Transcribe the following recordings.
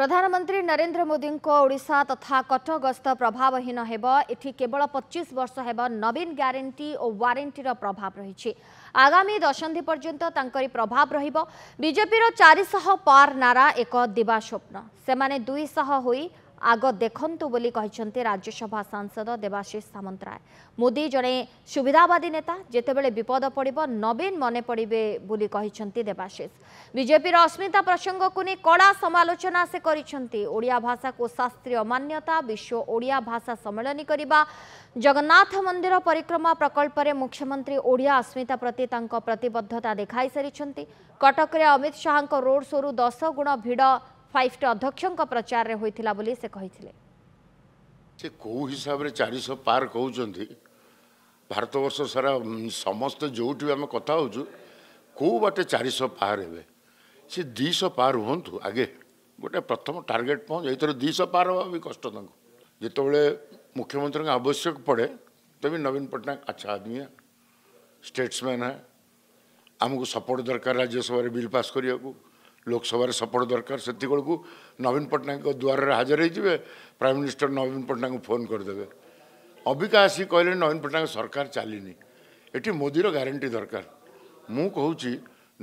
ପ୍ରଧାନମନ୍ତ୍ରୀ ନରେନ୍ଦ୍ର ମୋଦିଙ୍କ ଓଡ଼ିଶା ତଥା କଟକ ଗସ୍ତ ପ୍ରଭାବହୀନ ହେବ ଏଠି କେବଳ ପଚିଶ ବର୍ଷ ହେବ ନବୀନ ଗ୍ୟାରେଣ୍ଟି ଓ ୱାରେଣ୍ଟିର ପ୍ରଭାବ ରହିଛି ଆଗାମୀ ଦଶନ୍ଧି ପର୍ଯ୍ୟନ୍ତ ତାଙ୍କରି ପ୍ରଭାବ ରହିବ ବିଜେପିର ଚାରିଶହ ପାର ନାରା ଏକ ଦିବାସ୍ୱପ୍ନ ସେମାନେ ଦୁଇଶହ ହୋଇ আগ দেখন্তু বলি কিন্তু রাজ্যসভা সাংসদ দেবাশিষ সামন্তরায় মোদি জনে সুবিধাবাদী নেতা যেতবে বিপদ পড়ব নবীন মনে পড়বে বলে কিন্তু দেবাশিষ বিজেপির অস্মিতা প্রসঙ্গক নিয়ে কড়া সমালোচনা সে করেছেন ওড়িয়া ভাষাকে শাস্ত্রীয় মান্যতা বিশ্ব ওড়িয়া ভাষা সম্মেলনী করা জগন্নাথ মন্দির পরিক্রমা প্রকল্পে মুখ্যমন্ত্রী ওড়িয়া অস্মিতা প্রতি তাঁর প্রতবদ্ধতা দেখাই সারি কটকরে অমিত শাহ রোড শোরু দশ গুণ ভিড় ଫାଇଭ୍ ଟି ଅଧ୍ୟକ୍ଷଙ୍କ ପ୍ରଚାରରେ ହୋଇଥିଲା ବୋଲି ସେ କହିଥିଲେ ସେ କେଉଁ ହିସାବରେ ଚାରିଶହ ପାର କହୁଛନ୍ତି ଭାରତବର୍ଷ ସାରା ସମସ୍ତେ ଯେଉଁଠି ଆମେ କଥା ହେଉଛୁ କେଉଁ ବାଟେ ଚାରିଶହ ପାର ହେବେ ସେ ଦୁଇଶହ ପାର ହୁଅନ୍ତୁ ଆଗେ ଗୋଟେ ପ୍ରଥମ ଟାର୍ଗେଟ୍ ପହଞ୍ଚ ଏଇଥର ଦୁଇଶହ ପାର ହେବା ବି କଷ୍ଟ ତାଙ୍କୁ ଯେତେବେଳେ ମୁଖ୍ୟମନ୍ତ୍ରୀଙ୍କ ଆବଶ୍ୟକ ପଡ଼େ ତେବେ ନବୀନ ପଟ୍ଟନାୟକ ଆଚ୍ଛା ଆଦମୀ ଷ୍ଟେଟ୍ସମ୍ୟାନ୍ ହେ ଆମକୁ ସପୋର୍ଟ ଦରକାର ରାଜ୍ୟସଭାରେ ବିଲ୍ ପାସ୍ କରିବାକୁ ଲୋକସଭାରେ ସପୋର୍ଟ ଦରକାର ସେତିକିବେଳକୁ ନବୀନ ପଟ୍ଟନାୟକଙ୍କ ଦୁଆରରେ ହାଜର ହୋଇଯିବେ ପ୍ରାଇମ୍ ମିନିଷ୍ଟର ନବୀନ ପଟ୍ଟନାୟକଙ୍କୁ ଫୋନ୍ କରିଦେବେ ଅବିକା ଆସିକି କହିଲେ ନବୀନ ପଟ୍ଟନାୟକ ସରକାର ଚାଲିନି ଏଠି ମୋଦିର ଗ୍ୟାରେଣ୍ଟି ଦରକାର ମୁଁ କହୁଛି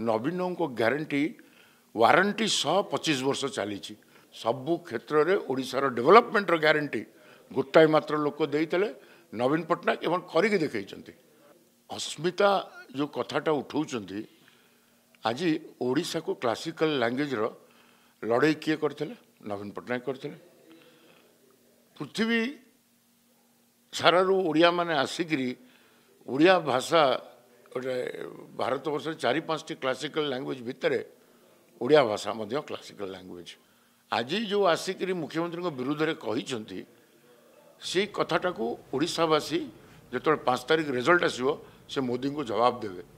ନବୀନଙ୍କ ଗ୍ୟାରେଣ୍ଟି ୱାରେଣ୍ଟି ଶହ ପଚିଶ ବର୍ଷ ଚାଲିଛି ସବୁ କ୍ଷେତ୍ରରେ ଓଡ଼ିଶାର ଡେଭଲପମେଣ୍ଟର ଗ୍ୟାରେଣ୍ଟି ଗୋଟାଏ ମାତ୍ର ଲୋକ ଦେଇଥିଲେ ନବୀନ ପଟ୍ଟନାୟକ ଏବଂ କରିକି ଦେଖାଇଛନ୍ତି ଅସ୍ମିତା ଯେଉଁ କଥାଟା ଉଠାଉଛନ୍ତି ଆଜି ଓଡ଼ିଶାକୁ କ୍ଲାସିକାଲ ଲାଙ୍ଗୁଏଜର ଲଢ଼େଇ କିଏ କରିଥିଲେ ନବୀନ ପଟ୍ଟନାୟକ କରିଥିଲେ ପୃଥିବୀ ସାରାରୁ ଓଡ଼ିଆମାନେ ଆସିକିରି ଓଡ଼ିଆ ଭାଷା ଗୋଟେ ଭାରତବର୍ଷରେ ଚାରି ପାଞ୍ଚଟି କ୍ଲାସିକାଲ ଲାଙ୍ଗୁଏଜ ଭିତରେ ଓଡ଼ିଆ ଭାଷା ମଧ୍ୟ କ୍ଲାସିକାଲ ଲାଙ୍ଗୁଏଜ ଆଜି ଯେଉଁ ଆସିକିରି ମୁଖ୍ୟମନ୍ତ୍ରୀଙ୍କ ବିରୁଦ୍ଧରେ କହିଛନ୍ତି ସେଇ କଥାଟାକୁ ଓଡ଼ିଶାବାସୀ ଯେତେବେଳେ ପାଞ୍ଚ ତାରିଖ ରେଜଲ୍ଟ ଆସିବ ସେ ମୋଦିଙ୍କୁ ଜବାବ ଦେବେ